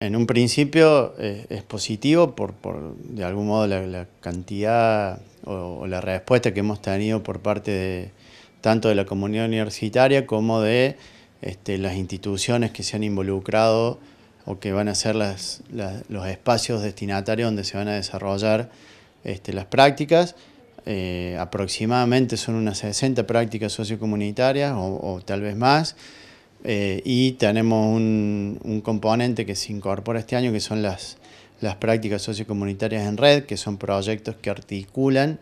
En un principio eh, es positivo por, de algún modo la, cantidad o, la respuesta que hemos tenido por parte de tanto de la comunidad universitaria como de este, las instituciones que se han involucrado o que van a ser los espacios destinatarios donde se van a desarrollar este, las prácticas. Eh, aproximadamente son unas 60 prácticas sociocomunitarias o tal vez más. Eh, y tenemos un, componente que se incorpora este año, que son las, las prácticas sociocomunitarias en red, que son proyectos que articulan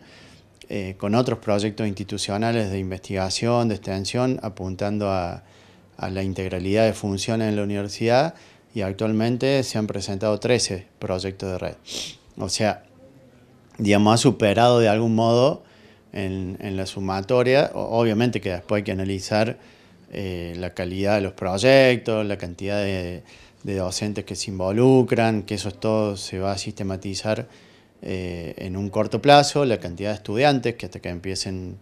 eh, con otros proyectos institucionales de investigación, de extensión, apuntando a, la integralidad de funciones en la universidad y actualmente se han presentado 13 proyectos de red. O sea, digamos, ha superado de algún modo en, en la sumatoria, obviamente que después hay que analizar eh, la calidad de los proyectos, la cantidad de, docentes que se involucran, que eso todo se va a sistematizar eh, en un corto plazo, la cantidad de estudiantes, que hasta que empiecen,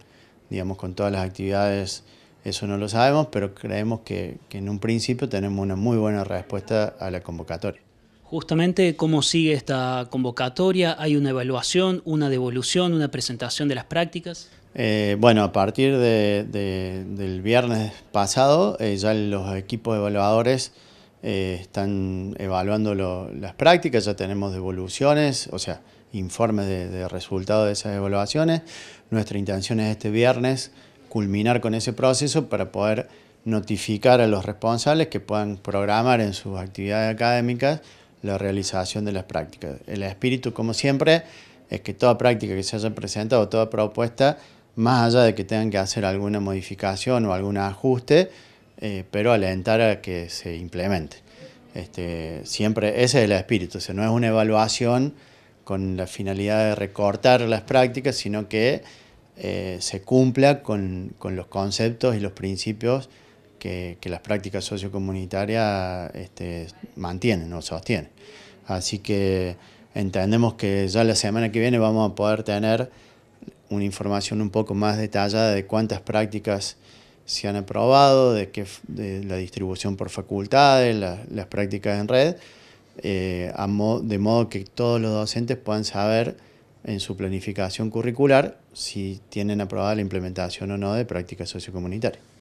digamos, con todas las actividades, eso no lo sabemos, pero creemos que en un principio tenemos una muy buena respuesta a la convocatoria. Justamente, ¿cómo sigue esta convocatoria? ¿Hay una evaluación, una devolución, una presentación de las prácticas? Eh, bueno, a partir del viernes pasado, eh, ya los equipos evaluadores eh, están evaluando las prácticas, ya tenemos devoluciones, o sea, informes de, de resultados de esas evaluaciones. Nuestra intención es este viernes culminar con ese proceso para poder notificar a los responsables que puedan programar en sus actividades académicas la realización de las prácticas. El espíritu, como siempre, es que toda práctica que se haya presentado, toda propuesta, más allá de que tengan que hacer alguna modificación o algún ajuste, eh, pero alentar a que se implemente. Este, siempre ese es el espíritu, no es una evaluación con la finalidad de recortar las prácticas, sino que eh, se cumpla con, con los conceptos y los principios que, las prácticas sociocomunitarias este, mantienen o sostienen. Así que entendemos que ya la semana que viene vamos a poder tener una información un poco más detallada de cuántas prácticas se han aprobado, de, la distribución por facultades, las prácticas en red, eh, de modo que todos los docentes puedan saber en su planificación curricular si tienen aprobada la implementación o no de prácticas sociocomunitarias.